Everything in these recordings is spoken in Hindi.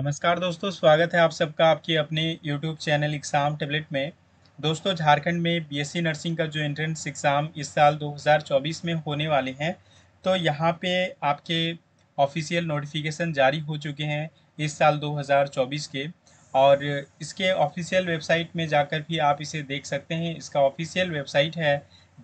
नमस्कार दोस्तों स्वागत है आप सबका आपके अपने यूट्यूब चैनल एग्ज़ाम टेबलेट में दोस्तों झारखंड में बीएससी नर्सिंग का जो एंट्रेंस एग्ज़ाम इस साल 2024 में होने वाले हैं तो यहाँ पे आपके ऑफिशियल नोटिफिकेशन जारी हो चुके हैं इस साल 2024 के और इसके ऑफिशियल वेबसाइट में जाकर भी आप इसे देख सकते हैं इसका ऑफिशियल वेबसाइट है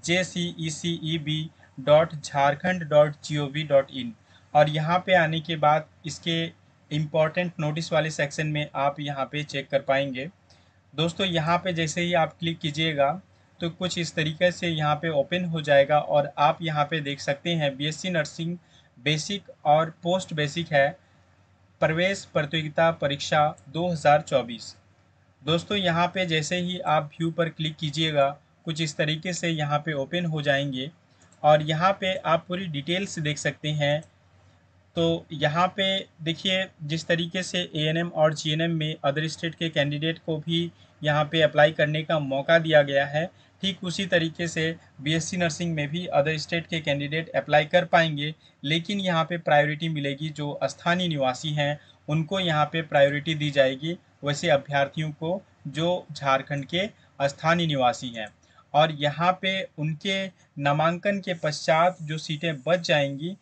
J C E C E B dot Jharkhand dot G O V dot in और यहाँ पे आने के बाद इसके इम्पॉर्टेंट नोटिस वाले सेक्शन में आप यहाँ पे चेक कर पाएंगे दोस्तों यहाँ पे जैसे ही आप क्लिक कीजिएगा तो कुछ इस तरीके से यहाँ पे ओपन हो जाएगा और आप यहाँ पे देख सकते हैं बीएससी नर्सिंग बेसिक और पोस्ट बेसिक है प्रवेश प्रतियोगिता परीक्षा 2024 दोस्तों यहाँ पे जैसे ही आप व्यू पर क्लिक कीजिएगा कुछ इस तरीके से यहाँ पर ओपन हो जाएंगे और यहाँ पर आप पूरी डिटेल्स देख सकते हैं तो यहाँ पे देखिए जिस तरीके से ए और जी में अदर स्टेट के कैंडिडेट को भी यहाँ पे अप्लाई करने का मौका दिया गया है ठीक उसी तरीके से बीएससी नर्सिंग में भी अदर स्टेट के कैंडिडेट अप्लाई कर पाएंगे लेकिन यहाँ पे प्रायोरिटी मिलेगी जो स्थानीय निवासी हैं उनको यहाँ पे प्रायोरिटी दी जाएगी वैसे अभ्यर्थियों को जो झारखंड के स्थानीय निवासी हैं और यहाँ पे उनके नामांकन के पश्चात जो सीटें बच जाएंगी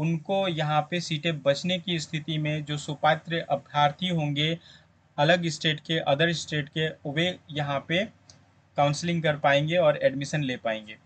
उनको यहाँ पे सीटें बचने की स्थिति में जो सुपात्र अभ्यर्थी होंगे अलग स्टेट के अदर स्टेट के वे यहाँ पे काउंसलिंग कर पाएंगे और एडमिशन ले पाएंगे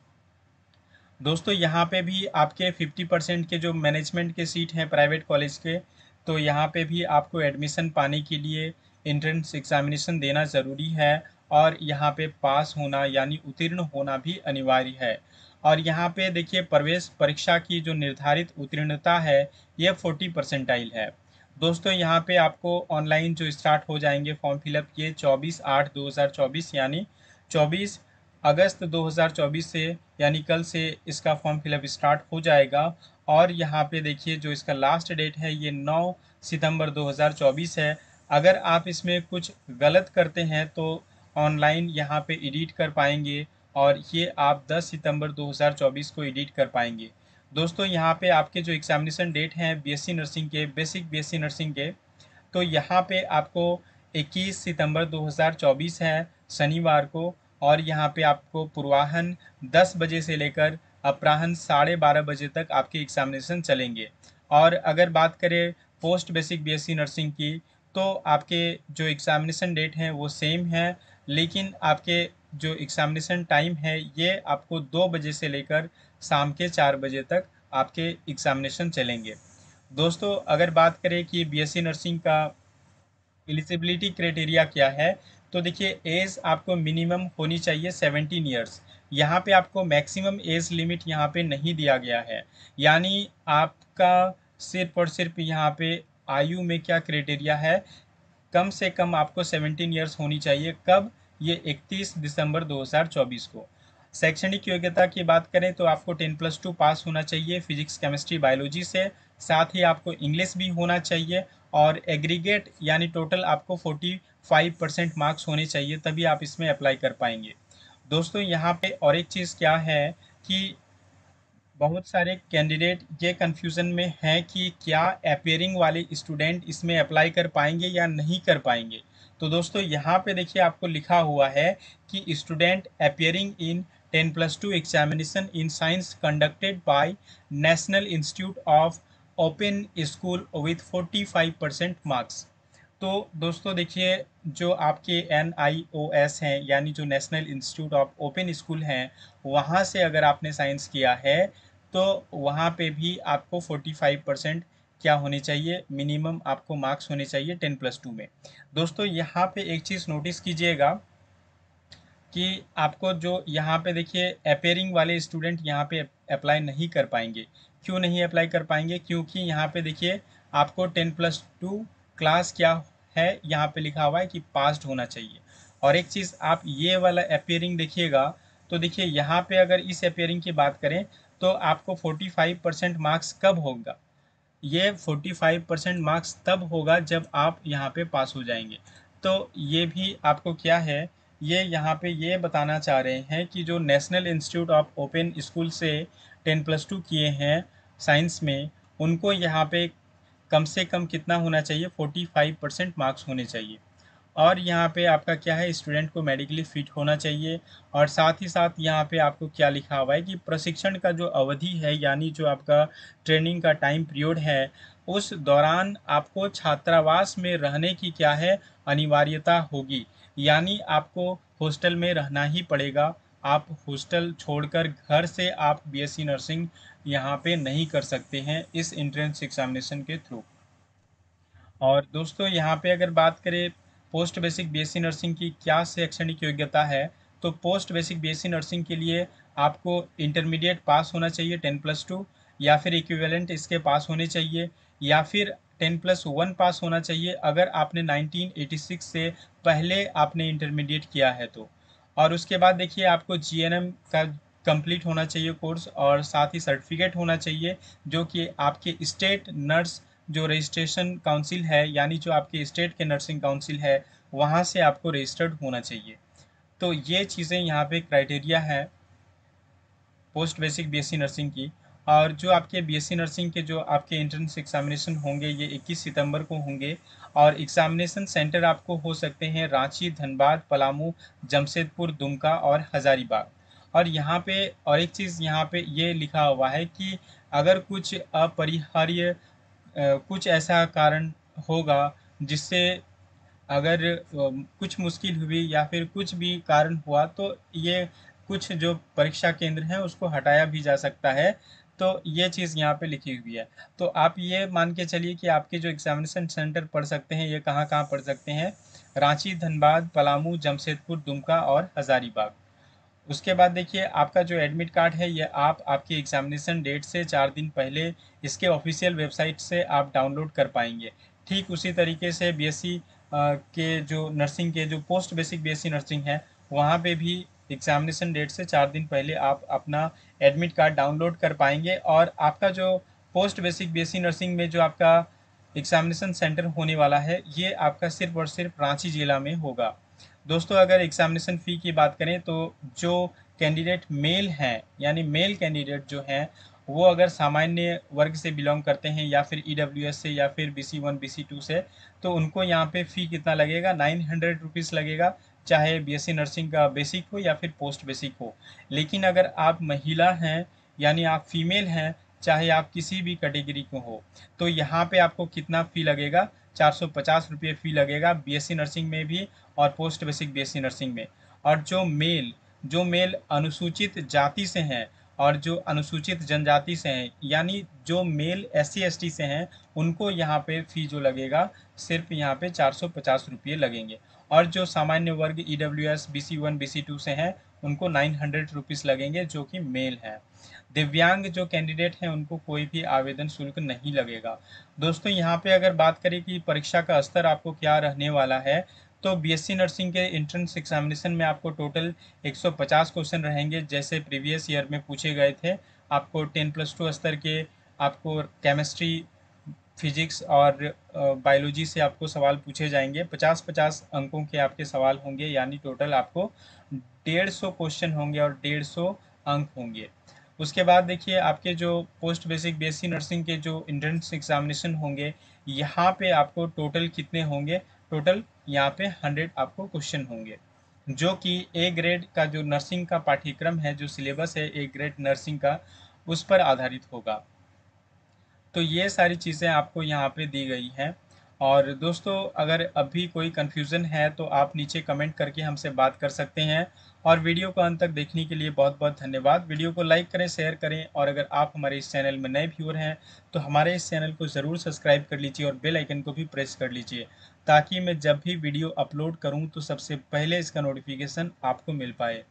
दोस्तों यहाँ पे भी आपके 50 परसेंट के जो मैनेजमेंट के सीट हैं प्राइवेट कॉलेज के तो यहाँ पे भी आपको एडमिशन पाने के लिए इंट्रेंस एग्जामिनेशन देना ज़रूरी है और यहाँ पे पास होना यानी उत्तीर्ण होना भी अनिवार्य है और यहाँ पे देखिए प्रवेश परीक्षा की जो निर्धारित उत्तीर्णता है ये फोर्टी परसेंटाइल है दोस्तों यहाँ पे आपको ऑनलाइन जो स्टार्ट हो जाएंगे फॉर्म फिलअप ये चौबीस आठ दो हज़ार चौबीस यानी चौबीस अगस्त दो हज़ार चौबीस से यानी कल से इसका फॉर्म फिलअप स्टार्ट हो जाएगा और यहाँ पे देखिए जो इसका लास्ट डेट है ये नौ सितंबर चौबीस है अगर आप इसमें कुछ गलत करते हैं तो ऑनलाइन यहाँ पे एडिट कर पाएंगे और ये आप 10 सितंबर 2024 को एडिट कर पाएंगे दोस्तों यहाँ पे आपके जो एग्जामिनेशन डेट हैं बीएससी नर्सिंग के बेसिक बीएससी नर्सिंग के तो यहाँ पे आपको 21 सितंबर 2024 है शनिवार को और यहाँ पे आपको पूर्वाहन 10 बजे से लेकर अपराहन साढ़े बारह बजे तक आपके एग्जामिनेशन चलेंगे और अगर बात करें पोस्ट बेसिक बी नर्सिंग की तो आपके जो एग्ज़ामिनेशन डेट हैं वो सेम हैं लेकिन आपके जो एग्ज़ामिनेशन टाइम है ये आपको दो बजे से लेकर शाम के चार बजे तक आपके एग्ज़ामिनेशन चलेंगे दोस्तों अगर बात करें कि बीएससी नर्सिंग का एलिजिबिलिटी क्राइटेरिया क्या है तो देखिए एज आपको मिनिमम होनी चाहिए सेवेंटीन ईयर्स यहाँ पे आपको मैक्सिमम एज लिमिट यहाँ पे नहीं दिया गया है यानी आपका सिर्फ और सिर्फ यहाँ पे आयु में क्या क्राइटेरिया है कम से कम आपको सेवेंटीन ईयर्स होनी चाहिए कब ये 31 दिसंबर 2024 को शैक्षणिक योग्यता की बात करें तो आपको टेन प्लस टू पास होना चाहिए फिजिक्स केमिस्ट्री बायोलॉजी से साथ ही आपको इंग्लिश भी होना चाहिए और एग्रीगेट यानी टोटल आपको 45 परसेंट मार्क्स होने चाहिए तभी आप इसमें अप्लाई कर पाएंगे दोस्तों यहाँ पे और एक चीज़ क्या है कि बहुत सारे कैंडिडेट ये कन्फ्यूज़न में हैं कि क्या अपेयरिंग वाले स्टूडेंट इसमें अप्लाई कर पाएंगे या नहीं कर पाएंगे तो दोस्तों यहाँ पे देखिए आपको लिखा हुआ है कि student appearing in ten plus two examination in science conducted by national institute of open school with five percent marks तो दोस्तों देखिए जो आपके एन आई ओ एस हैं यानी जो national institute of open school हैं वहाँ से अगर आपने साइंस किया है तो वहाँ पे भी आपको फोर्टी फाइव परसेंट क्या होने चाहिए मिनिमम आपको मार्क्स होने चाहिए टेन प्लस टू में दोस्तों यहाँ पे एक चीज़ नोटिस कीजिएगा कि आपको जो यहाँ पे देखिए अपेयरिंग वाले स्टूडेंट यहाँ पे अप्लाई नहीं कर पाएंगे क्यों नहीं अप्लाई कर पाएंगे क्योंकि यहाँ पे देखिए आपको टेन प्लस टू क्लास क्या है यहाँ पे लिखा हुआ है कि पास्ट होना चाहिए और एक चीज़ आप ये वाला अपेयरिंग देखिएगा तो देखिए यहाँ पे अगर इस अपेयरिंग की बात करें तो आपको फोर्टी परसेंट मार्क्स कब होगा ये 45 परसेंट मार्क्स तब होगा जब आप यहाँ पे पास हो जाएंगे तो ये भी आपको क्या है ये यहाँ पे ये बताना चाह रहे हैं कि जो national institute of open school से टेन प्लस टू किए हैं साइंस में उनको यहाँ पे कम से कम कितना होना चाहिए 45 परसेंट मार्क्स होने चाहिए और यहाँ पे आपका क्या है स्टूडेंट को मेडिकली फिट होना चाहिए और साथ ही साथ यहाँ पे आपको क्या लिखा हुआ है कि प्रशिक्षण का जो अवधि है यानी जो आपका ट्रेनिंग का टाइम पीरियड है उस दौरान आपको छात्रावास में रहने की क्या है अनिवार्यता होगी यानी आपको हॉस्टल में रहना ही पड़ेगा आप हॉस्टल छोड़कर घर से आप बीएससी नर्सिंग यहाँ पे नहीं कर सकते हैं इस एंट्रेंस एग्जामिनेशन के थ्रू और दोस्तों यहाँ पे अगर बात करें पोस्ट बेसिक बीएससी नर्सिंग की क्या शैक्षणिक योग्यता है तो पोस्ट बेसिक बीएससी नर्सिंग के लिए आपको इंटरमीडिएट पास होना चाहिए टेन प्लस टू या फिर इक्विवेलेंट इसके पास होने चाहिए या फिर टेन प्लस वन पास होना चाहिए अगर आपने 1986 से पहले आपने इंटरमीडिएट किया है तो और उसके बाद देखिए आपको एम का कंप्लीट होना चाहिए कोर्स और साथ ही सर्टिफिकेट होना चाहिए जो कि आपके स्टेट नर्स जो रजिस्ट्रेशन काउंसिल है यानी जो आपके स्टेट के नर्सिंग काउंसिल है वहाँ से आपको रजिस्टर्ड होना चाहिए तो ये चीज़ें यहाँ पे क्राइटेरिया है पोस्ट बेसिक बीएससी नर्सिंग की और जो आपके बीएससी नर्सिंग के जो आपके एंट्रेंस एग्जामिनेशन होंगे ये 21 सितंबर को होंगे और एग्जामिनेशन सेंटर आपको हो सकते हैं रांची धनबाद पलामू जमशेदपुर दुमका और हज़ारीबाग और यहाँ पे और एक चीज़ यहाँ पे ये लिखा हुआ है कि अगर कुछ अपरिहार्य कुछ ऐसा कारण होगा जिससे अगर कुछ मुश्किल हुई या फिर कुछ भी कारण हुआ तो ये कुछ जो परीक्षा केंद्र हैं उसको हटाया भी जा सकता है तो ये चीज़ यहाँ पे लिखी हुई है तो आप ये मान के चलिए कि आपके जो एग्जामिनेशन सेंटर पढ़ सकते हैं ये कहाँ कहाँ पढ़ सकते हैं रांची धनबाद पलामू जमशेदपुर दुमका और हज़ारीबाग उसके बाद देखिए आपका जो एडमिट कार्ड है ये आप आपकी एग्जामिनेशन डेट से चार दिन पहले इसके ऑफिशियल वेबसाइट से आप डाउनलोड कर पाएंगे ठीक उसी तरीके से बीएससी के जो नर्सिंग के जो पोस्ट बेसिक बीएससी नर्सिंग है वहाँ पे भी एग्जामिनेशन डेट से चार दिन पहले आप अपना एडमिट कार्ड डाउनलोड कर पाएंगे और आपका जो पोस्ट बेसिक बी नर्सिंग में जो आपका एग्जामिनेशन सेंटर होने वाला है ये आपका सिर्फ और सिर्फ रांची ज़िला में होगा दोस्तों अगर एग्जामिनेशन फ़ी की बात करें तो जो कैंडिडेट मेल हैं यानी मेल कैंडिडेट जो हैं वो अगर सामान्य वर्ग से बिलोंग करते हैं या फिर ई e से या फिर B C one B C two से तो उनको यहाँ पे फ़ी कितना लगेगा नाइन हंड्रेड रुपीज़ लगेगा चाहे बीएससी नर्सिंग का बेसिक हो या फिर पोस्ट बेसिक हो लेकिन अगर आप महिला हैं यानी आप फीमेल हैं चाहे आप किसी भी कैटेगरी को हो तो यहाँ पे आपको कितना फ़ी लगेगा चार सौ पचास रुपये फ़ी लगेगा बी नर्सिंग में भी और पोस्ट बेसिक बी नर्सिंग में और जो मेल जो मेल अनुसूचित जाति से हैं और जो अनुसूचित जनजाति से हैं यानी जो मेल एस सी से हैं उनको यहाँ पे फ़ी जो लगेगा सिर्फ यहाँ पे चार सौ पचास रुपये लगेंगे और जो सामान्य वर्ग E W S B C one B C two से हैं उनको नाइन हंड्रेड रुपीज़ लगेंगे जो कि मेल हैं दिव्यांग जो कैंडिडेट हैं उनको कोई भी आवेदन शुल्क नहीं लगेगा दोस्तों यहाँ पे अगर बात करें कि परीक्षा का स्तर आपको क्या रहने वाला है तो बीएससी नर्सिंग के इंट्रेंस एग्जामिनेशन में आपको टोटल 150 क्वेश्चन रहेंगे जैसे प्रीवियस ईयर में पूछे गए थे आपको 10 प्लस टू स्तर के आपको केमिस्ट्री फिजिक्स और बायोलॉजी से आपको सवाल पूछे जाएंगे 50-50 अंकों के आपके सवाल होंगे यानी टोटल आपको 150 क्वेश्चन होंगे और 150 अंक होंगे उसके बाद देखिए आपके जो पोस्ट बेसिक बी नर्सिंग के जो इंट्रेंस एग्जामिनेशन होंगे यहाँ पे आपको टोटल कितने होंगे टोटल यहाँ पे हंड्रेड आपको क्वेश्चन होंगे जो कि ए ग्रेड का जो नर्सिंग का पाठ्यक्रम है जो सिलेबस है ए ग्रेड नर्सिंग का उस पर आधारित होगा तो ये सारी चीज़ें आपको यहाँ पे दी गई हैं और दोस्तों अगर अभी कोई कन्फ्यूज़न है तो आप नीचे कमेंट करके हमसे बात कर सकते हैं और वीडियो को अंत तक देखने के लिए बहुत बहुत धन्यवाद वीडियो को लाइक करें शेयर करें और अगर आप हमारे इस चैनल में नए व्यूअर हैं तो हमारे इस चैनल को ज़रूर सब्सक्राइब कर लीजिए और बेल आइकन को भी प्रेस कर लीजिए ताकि मैं जब भी वीडियो अपलोड करूं तो सबसे पहले इसका नोटिफिकेशन आपको मिल पाए